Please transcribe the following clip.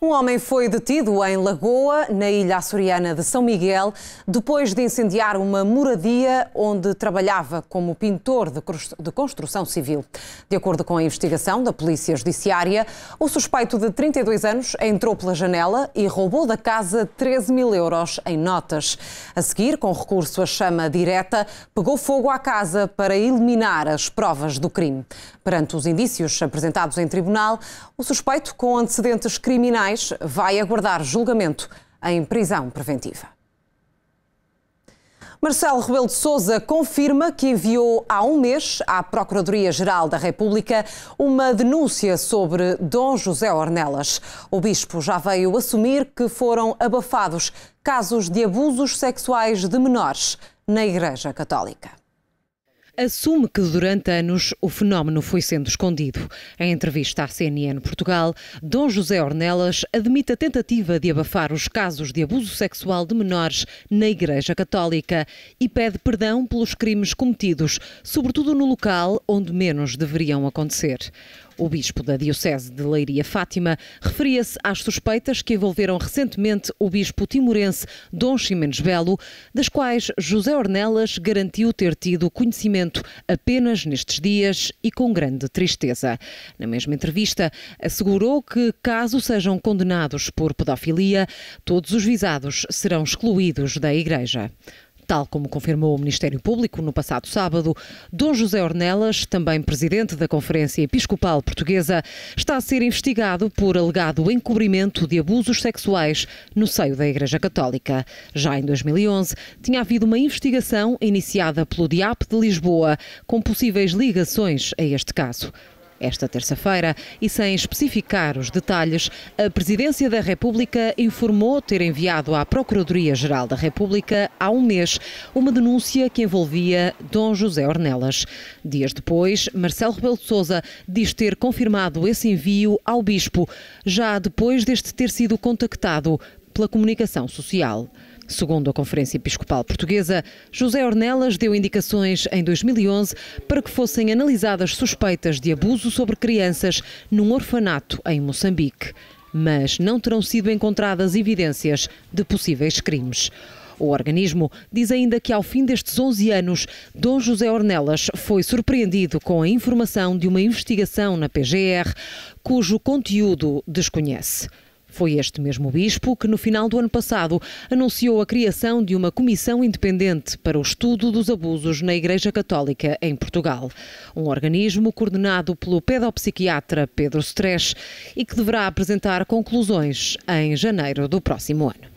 Um homem foi detido em Lagoa, na ilha açoriana de São Miguel, depois de incendiar uma moradia onde trabalhava como pintor de construção civil. De acordo com a investigação da Polícia Judiciária, o suspeito de 32 anos entrou pela janela e roubou da casa 13 mil euros em notas. A seguir, com recurso à chama direta, pegou fogo à casa para eliminar as provas do crime. Perante os indícios apresentados em tribunal, o suspeito, com antecedentes criminais, vai aguardar julgamento em prisão preventiva. Marcelo Rebelo de Sousa confirma que enviou há um mês à Procuradoria-Geral da República uma denúncia sobre Dom José Ornelas. O bispo já veio assumir que foram abafados casos de abusos sexuais de menores na Igreja Católica assume que durante anos o fenómeno foi sendo escondido. Em entrevista à CNN Portugal, Dom José Ornelas admite a tentativa de abafar os casos de abuso sexual de menores na Igreja Católica e pede perdão pelos crimes cometidos, sobretudo no local onde menos deveriam acontecer. O bispo da Diocese de Leiria Fátima referia-se às suspeitas que envolveram recentemente o bispo timorense Dom Ximenes Belo, das quais José Ornelas garantiu ter tido conhecimento apenas nestes dias e com grande tristeza. Na mesma entrevista, assegurou que, caso sejam condenados por pedofilia, todos os visados serão excluídos da Igreja. Tal como confirmou o Ministério Público no passado sábado, Dom José Ornelas, também presidente da Conferência Episcopal Portuguesa, está a ser investigado por alegado encobrimento de abusos sexuais no seio da Igreja Católica. Já em 2011, tinha havido uma investigação iniciada pelo DIAP de Lisboa com possíveis ligações a este caso. Esta terça-feira, e sem especificar os detalhes, a Presidência da República informou ter enviado à Procuradoria-Geral da República, há um mês, uma denúncia que envolvia Dom José Ornelas. Dias depois, Marcelo Rebelo de Sousa diz ter confirmado esse envio ao Bispo, já depois deste ter sido contactado pela comunicação social. Segundo a Conferência Episcopal Portuguesa, José Ornelas deu indicações em 2011 para que fossem analisadas suspeitas de abuso sobre crianças num orfanato em Moçambique. Mas não terão sido encontradas evidências de possíveis crimes. O organismo diz ainda que, ao fim destes 11 anos, Dom José Ornelas foi surpreendido com a informação de uma investigação na PGR, cujo conteúdo desconhece. Foi este mesmo bispo que, no final do ano passado, anunciou a criação de uma comissão independente para o estudo dos abusos na Igreja Católica em Portugal. Um organismo coordenado pelo pedopsiquiatra Pedro Stres e que deverá apresentar conclusões em janeiro do próximo ano.